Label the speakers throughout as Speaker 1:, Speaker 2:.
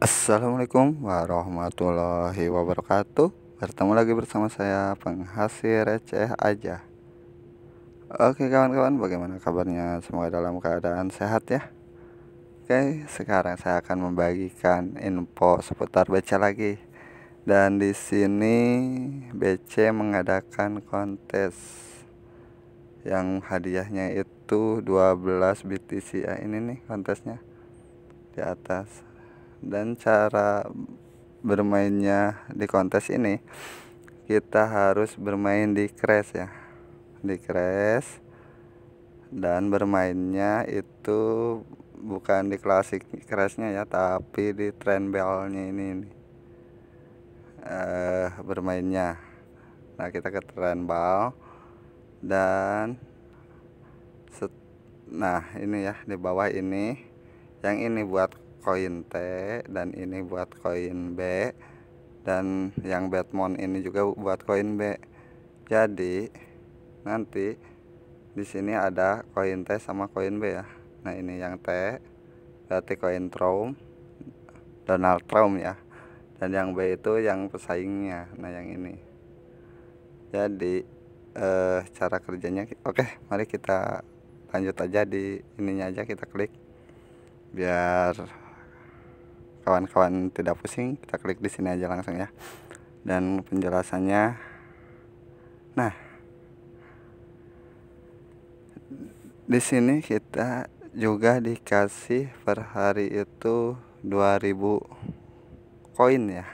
Speaker 1: Assalamualaikum warahmatullahi wabarakatuh Bertemu lagi bersama saya penghasil receh aja Oke kawan-kawan bagaimana kabarnya semoga dalam keadaan sehat ya Oke sekarang saya akan membagikan info seputar BC lagi Dan di sini BC mengadakan kontes Yang hadiahnya itu 12 BTC ya ini nih kontesnya di atas dan cara bermainnya di kontes ini kita harus bermain di crash ya di crash dan bermainnya itu bukan di klasik crashnya ya tapi di trend belnya ini eh Uh, bermainnya nah kita ke trend bal dan nah ini ya di bawah ini yang ini buat koin T dan ini buat koin B dan yang Batmon ini juga buat koin B jadi nanti di sini ada koin T sama koin B ya nah ini yang T berarti koin Trump Donald Trump ya dan yang B itu yang pesaingnya nah yang ini jadi eh, cara kerjanya oke mari kita lanjut aja di ininya aja kita klik biar kawan-kawan tidak pusing kita klik di sini aja langsung ya dan penjelasannya nah di sini kita juga dikasih per hari itu 2000 koin ya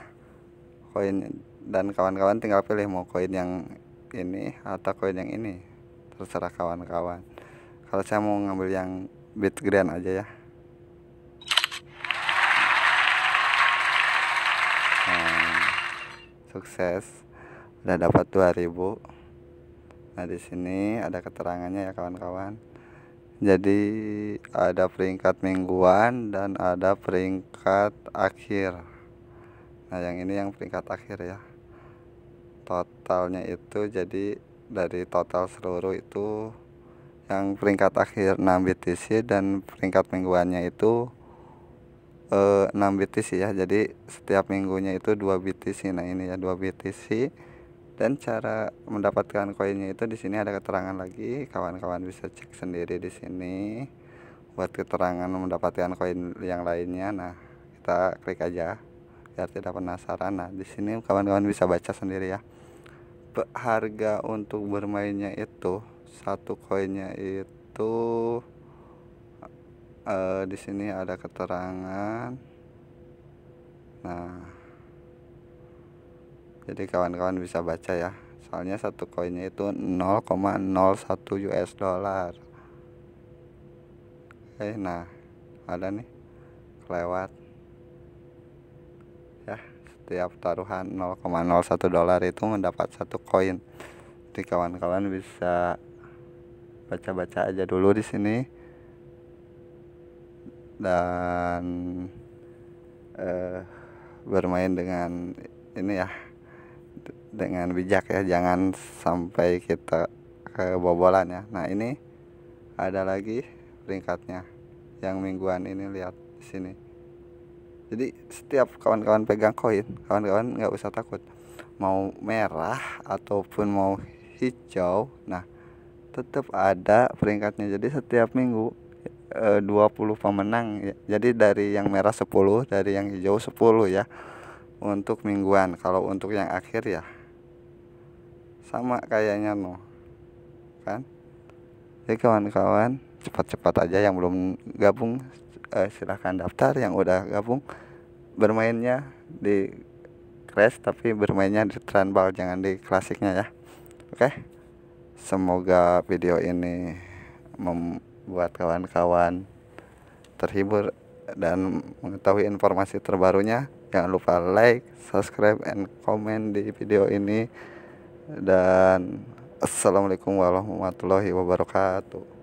Speaker 1: koin dan kawan-kawan tinggal pilih mau koin yang ini atau koin yang ini terserah kawan-kawan kalau saya mau ngambil yang bit grand aja ya sukses udah dapat 2000 nah di sini ada keterangannya ya kawan-kawan jadi ada peringkat mingguan dan ada peringkat akhir nah yang ini yang peringkat akhir ya totalnya itu jadi dari total seluruh itu yang peringkat akhir 6 BTC dan peringkat mingguannya itu eh, 6 BTC ya jadi setiap minggunya itu 2 BTC nah ini ya 2 BTC dan cara mendapatkan koinnya itu di sini ada keterangan lagi kawan-kawan bisa cek sendiri di sini buat keterangan mendapatkan koin yang lainnya nah kita klik aja biar tidak penasaran nah di sini kawan-kawan bisa baca sendiri ya harga untuk bermainnya itu satu koinnya itu uh, di sini ada keterangan nah jadi kawan-kawan bisa baca ya soalnya satu koinnya itu 0,01 US dollar okay, eh, nah ada nih kelewat ya setiap taruhan 0,01 dolar itu mendapat satu koin jadi kawan-kawan bisa baca-baca aja dulu di sini dan eh, bermain dengan ini ya dengan bijak ya jangan sampai kita kebobolan ya nah ini ada lagi peringkatnya yang mingguan ini lihat di sini jadi setiap kawan-kawan pegang koin kawan-kawan nggak usah takut mau merah ataupun mau hijau nah tetap ada peringkatnya jadi setiap minggu e, eh, 20 pemenang jadi dari yang merah 10 dari yang hijau 10 ya untuk mingguan kalau untuk yang akhir ya sama kayaknya no kan jadi kawan-kawan cepat-cepat aja yang belum gabung eh, silahkan daftar yang udah gabung bermainnya di crash tapi bermainnya di trendball jangan di klasiknya ya oke okay? semoga video ini mem buat kawan-kawan terhibur dan mengetahui informasi terbarunya jangan lupa like, subscribe, and comment di video ini dan assalamualaikum warahmatullahi wabarakatuh